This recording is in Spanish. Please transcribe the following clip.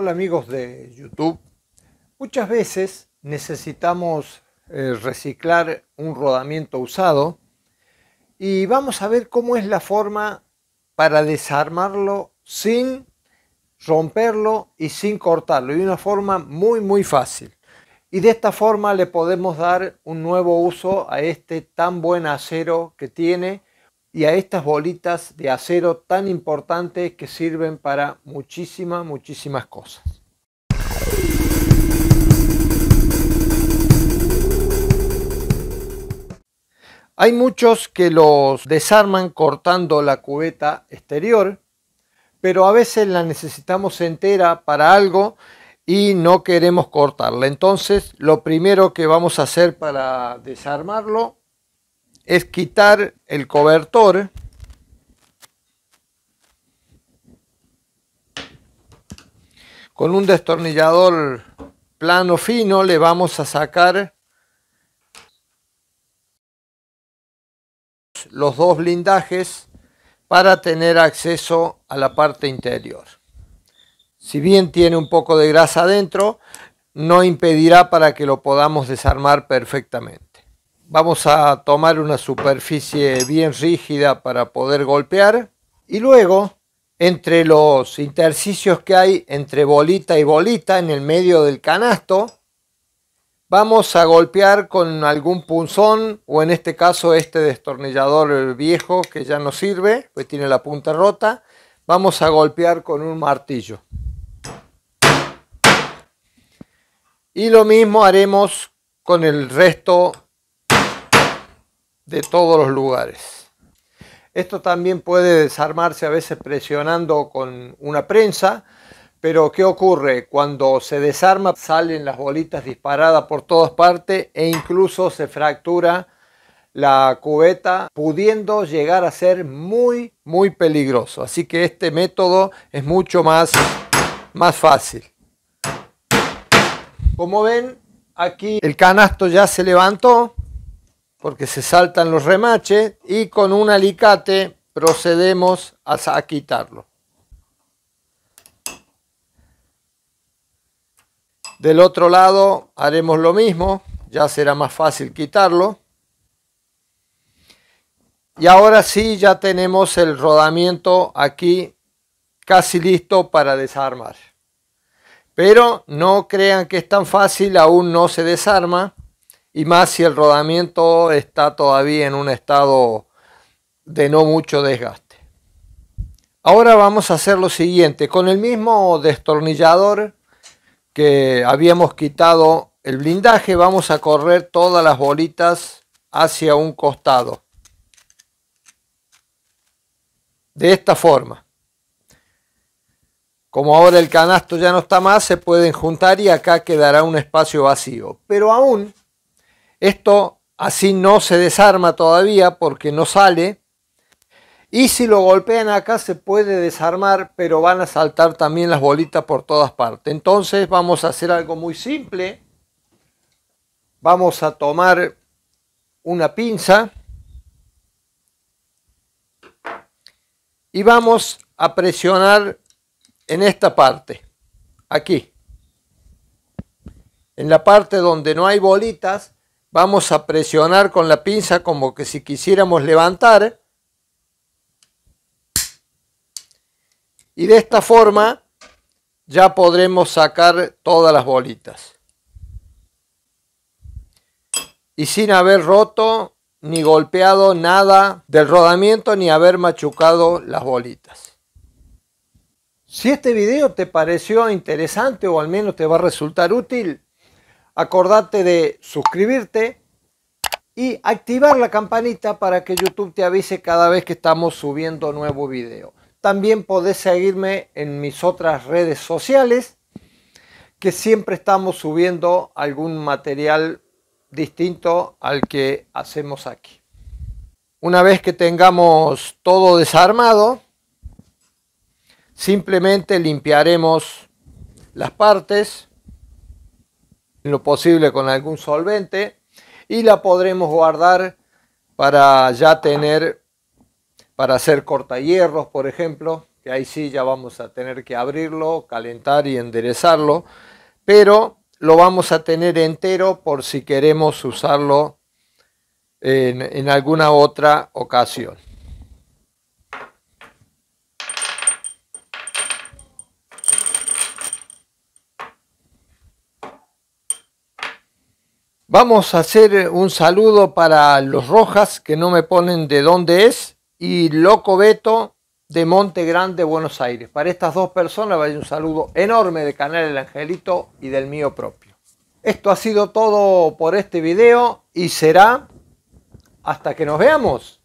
Hola amigos de YouTube. Muchas veces necesitamos eh, reciclar un rodamiento usado y vamos a ver cómo es la forma para desarmarlo sin romperlo y sin cortarlo. Y una forma muy muy fácil. Y de esta forma le podemos dar un nuevo uso a este tan buen acero que tiene y a estas bolitas de acero tan importantes que sirven para muchísimas, muchísimas cosas. Hay muchos que los desarman cortando la cubeta exterior, pero a veces la necesitamos entera para algo y no queremos cortarla. Entonces, lo primero que vamos a hacer para desarmarlo es quitar el cobertor con un destornillador plano fino le vamos a sacar los dos blindajes para tener acceso a la parte interior. Si bien tiene un poco de grasa adentro, no impedirá para que lo podamos desarmar perfectamente. Vamos a tomar una superficie bien rígida para poder golpear y luego entre los intersticios que hay entre bolita y bolita en el medio del canasto, vamos a golpear con algún punzón o en este caso este destornillador viejo que ya no sirve, pues tiene la punta rota, vamos a golpear con un martillo. Y lo mismo haremos con el resto de todos los lugares. Esto también puede desarmarse a veces presionando con una prensa, pero ¿qué ocurre? Cuando se desarma salen las bolitas disparadas por todas partes e incluso se fractura la cubeta pudiendo llegar a ser muy muy peligroso así que este método es mucho más más fácil como ven aquí el canasto ya se levantó porque se saltan los remaches y con un alicate procedemos a, quitarlo. Del otro lado haremos lo mismo, ya será más fácil quitarlo. Y ahora sí ya tenemos el rodamiento aquí casi listo para desarmar. Pero no crean que es tan fácil, aún no se desarma y más si el rodamiento está todavía en un estado de no mucho desgaste. Ahora vamos a hacer lo siguiente, con el mismo destornillador que habíamos quitado el blindaje, vamos a correr todas las bolitas hacia un costado. De esta forma. Como ahora el canasto ya no está más, se pueden juntar y acá quedará un espacio vacío. Pero aún esto así no se desarma todavía porque no sale. Y si lo golpean acá se puede desarmar, pero van a saltar también las bolitas por todas partes. Entonces vamos a hacer algo muy simple. Vamos a tomar una pinza. Y vamos a presionar en esta parte. Aquí. En la parte donde no hay bolitas, Vamos a presionar con la pinza como que si quisiéramos levantar. Y de esta forma ya podremos sacar todas las bolitas. Y sin haber roto ni golpeado nada del rodamiento ni haber machucado las bolitas. Si este video te pareció interesante o al menos te va a resultar útil, Acordate de suscribirte y activar la campanita para que YouTube te avise cada vez que estamos subiendo nuevo video. También podés seguirme en mis otras redes sociales, que siempre estamos subiendo algún material distinto al que hacemos aquí. Una vez que tengamos todo desarmado, simplemente limpiaremos las partes lo posible con algún solvente y la podremos guardar para ya tener, para hacer cortahierros, por ejemplo, que ahí sí ya vamos a tener que abrirlo, calentar y enderezarlo, pero lo vamos a tener entero por si queremos usarlo en alguna otra ocasión. Vamos a hacer un saludo para los Rojas, que no me ponen de dónde es, y Loco Beto de Monte Grande, Buenos Aires. Para estas dos personas vaya un saludo enorme de Canal El Angelito y del mío propio. Esto ha sido todo por este video y será hasta que nos veamos.